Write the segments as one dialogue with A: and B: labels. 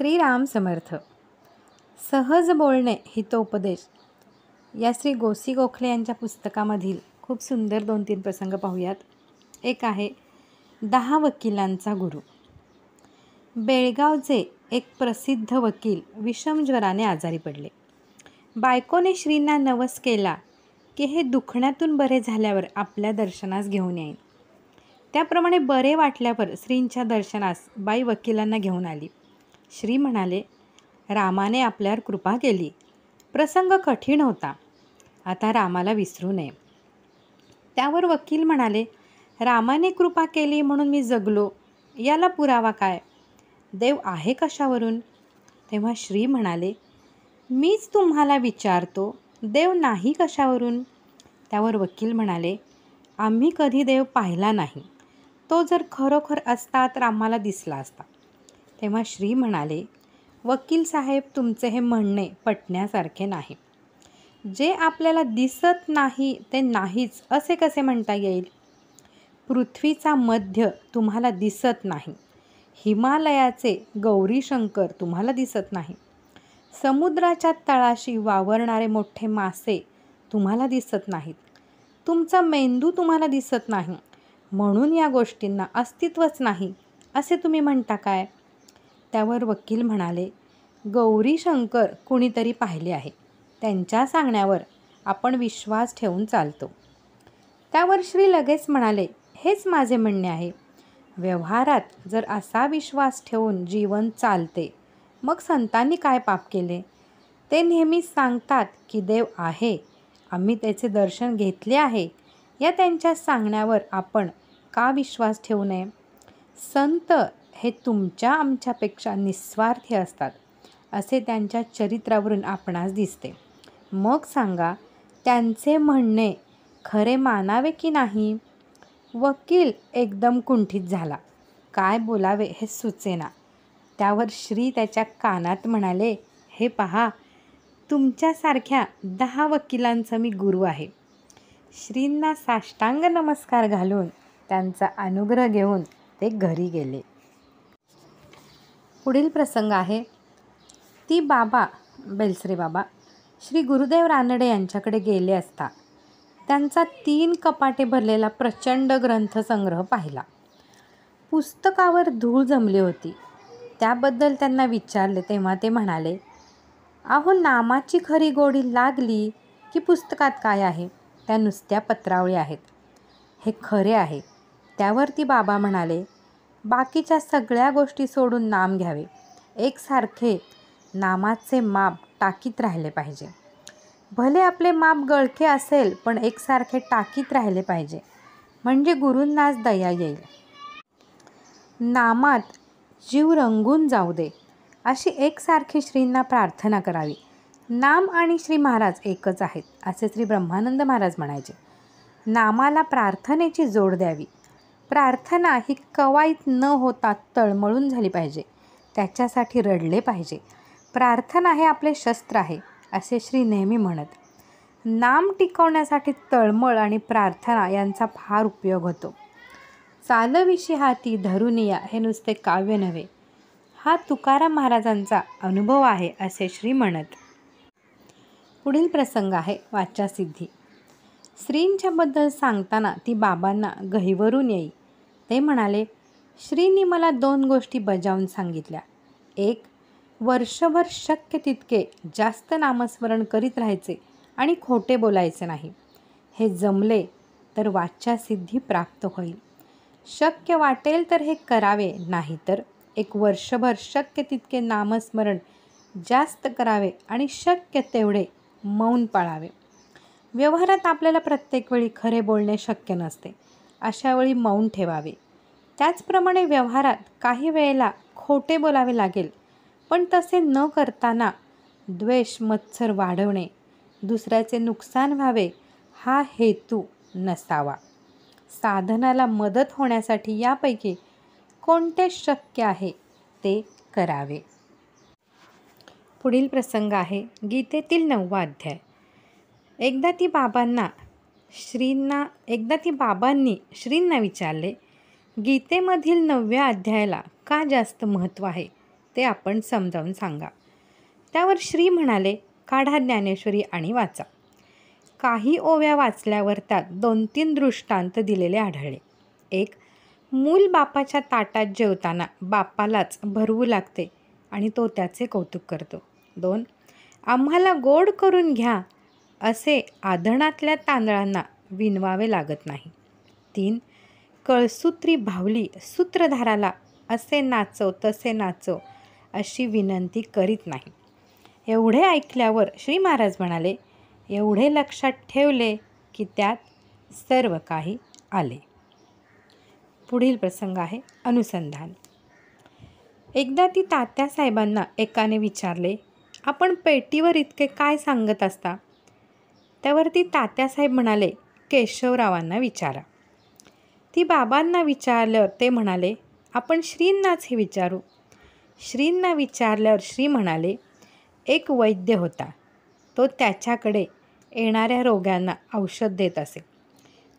A: श्रीराम समर्थ सहज बोलणे हितोपदेश या श्री गोसी गोखले यांच्या पुस्तकामधील खूप सुंदर दोन तीन प्रसंग पाहूयात एक आहे दहा वकिलांचा गुरु बेळगावचे एक प्रसिद्ध वकील विषमज्वराने आजारी पडले बायकोने श्रींना नवस केला की हे दुखण्यातून बरे झाल्यावर आपल्या दर्शनास घेऊन येईन त्याप्रमाणे बरे वाटल्यावर श्रींच्या दर्शनास बाई वकिलांना घेऊन आली श्री म्हणाले रामाने आपल्यावर कृपा केली प्रसंग कठीण होता आता रामाला विसरू नये त्यावर वकील म्हणाले रामाने कृपा केली म्हणून मी जगलो याला पुरावा काय देव आहे कशावरून तेव्हा श्री म्हणाले मीच तुम्हाला विचारतो देव नाही कशावरून त्यावर वकील म्हणाले आम्ही कधी देव पाहिला नाही तो जर खरोखर असता तर आम्हाला दिसला असता तेव्हा श्री म्हणाले वकील साहेब तुमचे हे म्हणणे पटण्यासारखे नाही जे आपल्याला दिसत नाही ते नाहीच असे कसे म्हणता येईल पृथ्वीचा मध्य तुम्हाला दिसत नाही हिमालयाचे गौरीशंकर तुम्हाला दिसत नाही समुद्राच्या तळाशी वावरणारे मोठे मासे तुम्हाला दिसत नाहीत तुमचा मेंदू तुम्हाला दिसत नाही म्हणून या गोष्टींना अस्तित्वच नाही असे तुम्ही म्हणता काय त्यावर वकील म्हणाले गौरी शंकर कुणीतरी पाहिले आहे त्यांच्या सांगण्यावर आपण विश्वास ठेवून चालतो त्यावर श्री लगेच म्हणाले हेच माझे म्हणणे आहे व्यवहारात जर असा विश्वास ठेवून जीवन चालते मग संतांनी काय पाप केले ते नेहमीच सांगतात की देव आहे आम्ही त्याचे दर्शन घेतले आहे या त्यांच्या सांगण्यावर आपण का विश्वास ठेवू नये संत हे तुमच्या आमच्यापेक्षा निस्वार्थी असतात असे त्यांच्या चरित्रावरून आपणास दिसते मग सांगा त्यांचे म्हणणे खरे मानावे की नाही वकील एकदम कुंठित झाला काय बोलावे हे सुचेना त्यावर श्री त्याच्या कानात म्हणाले हे पहा तुमच्यासारख्या दहा वकिलांचं मी गुरु आहे श्रींना साष्टांग नमस्कार घालून त्यांचा अनुग्रह घेऊन ते घरी गेले पुढील प्रसंग आहे ती बाबा बेलसरे बाबा श्री गुरुदेव रानडे यांच्याकडे गेले असता त्यांचा तीन कपाटे भरलेला प्रचंड ग्रंथसंग्रह पाहिला पुस्तकावर धूळ जमली होती त्याबद्दल त्यांना विचारले तेव्हा ते म्हणाले अहो नामाची खरी गोडी लागली की पुस्तकात काय आहे त्या नुसत्या पत्रावळी आहेत हे खरे आहे त्यावर ती बाबा म्हणाले बाकीच्या सगळ्या गोष्टी सोडून नाम घ्यावे एकसारखे नामाचे माप टाकीत राहिले पाहिजे भले आपले माप गळखे असेल पण एकसारखे टाकीत राहिले पाहिजे म्हणजे गुरूंनाच दया येईल नामात जीव रंगून जाऊ दे अशी एकसारखी श्रींना प्रार्थना करावी नाम आणि श्री महाराज एकच आहेत असे श्री ब्रह्मानंद महाराज म्हणायचे नामाला प्रार्थनेची जोड द्यावी प्रार्थना ही कवायत न होता तळमळून झाली पाहिजे त्याच्यासाठी रडले पाहिजे प्रार्थना हे आपले शस्त्र आहे असे श्री नेहमी म्हणत नाम टिकवण्यासाठी तळमळ आणि प्रार्थना यांचा फार उपयोग होतो चालविशी हाती धरुनिया हे नुसते काव्य नव्हे हा तुकाराम महाराजांचा अनुभव आहे असे श्री म्हणत पुढील प्रसंग आहे वाचासिद्धी स्त्रींच्याबद्दल सांगताना ती बाबांना गहिवरून येई ते म्हणाले श्रीनी मला दोन गोष्टी बजावून सांगितल्या एक वर्षभर शक्य तितके जास्त नामस्मरण करीत राहायचे आणि खोटे बोलायचे नाही हे जमले तर वाच्या सिद्धी प्राप्त होईल शक्य वाटेल तर हे करावे नाहीतर एक वर्षभर शक्य तितके नामस्मरण जास्त करावे आणि शक्य तेवढे मौन पाळावे व्यवहारात आपल्याला प्रत्येक वेळी खरे बोलणे शक्य नसते अशावेळी मौन ठेवावे त्याचप्रमाणे व्यवहारात काही वेळेला खोटे बोलावे लागेल पण तसे न करताना द्वेष मत्सर वाढवणे दुसऱ्याचे नुकसान व्हावे हा हेतू नसावा साधनाला मदत होण्यासाठी यापैकी कोणते शक्य आहे ते करावे पुढील प्रसंग आहे गीतेतील नववा अध्याय एकदा ती बाबांना श्रींना एकदा ती बाबांनी श्रींना विचारले गीतेमधील नवव्या अध्यायाला का जास्त महत्त्व आहे ते आपण समजावून सांगा त्यावर श्री म्हणाले काढा ज्ञानेश्वरी आणि वाचा काही ओव्या वाचल्यावर त्यात दोन तीन दृष्टांत दिलेले आढळले एक मूल बापाच्या ताटात जेवताना बापालाच भरवू लागते आणि तो त्याचे कौतुक करतो दोन आम्हाला गोड करून घ्या असे आधणातल्या तांदळांना विनवावे लागत नाही तीन कळसूत्री भावली सूत्रधाराला असे नाचो तसे नाचो अशी विनंती करीत नाही एवढे ऐकल्यावर श्री महाराज म्हणाले एवढे लक्षात ठेवले की त्यात सर्व काही आले पुढील प्रसंग आहे अनुसंधान एकदा ती तात्यासाहेबांना एकाने विचारले आपण पेटीवर इतके काय सांगत असता त्यावरती तात्यासाहेब म्हणाले केशवरावांना विचारा ती बाबांना विचारलं ते म्हणाले आपण श्रींनाच हे विचारू श्रींना विचारल्यावर श्री म्हणाले एक वैद्य होता तो त्याच्याकडे येणाऱ्या रोग्यांना औषध देत असे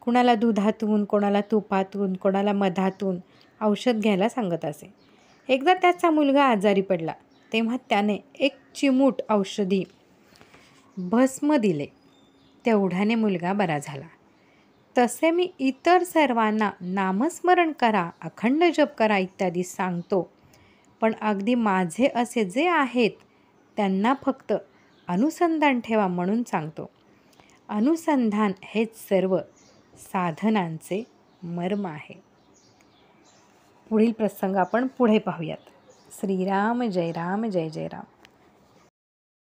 A: कुणाला दुधातून कोणाला तुपातून कोणाला मधातून औषध घ्यायला सांगत असे एकदा त्याचा मुलगा आजारी पडला तेव्हा त्याने एक चिमूट औषधी भस्म दिले तेवढ्याने मुलगा बरा झाला तसे मी इतर सर्वांना नामस्मरण करा अखंड जप करा इत्यादी सांगतो पण अगदी माझे असे जे आहेत त्यांना फक्त अनुसंधान ठेवा म्हणून सांगतो अनुसंधान हेच सर्व साधनांचे मर्म आहे पुढील प्रसंग आपण पुढे पाहूयात श्रीराम जय राम जय जय राम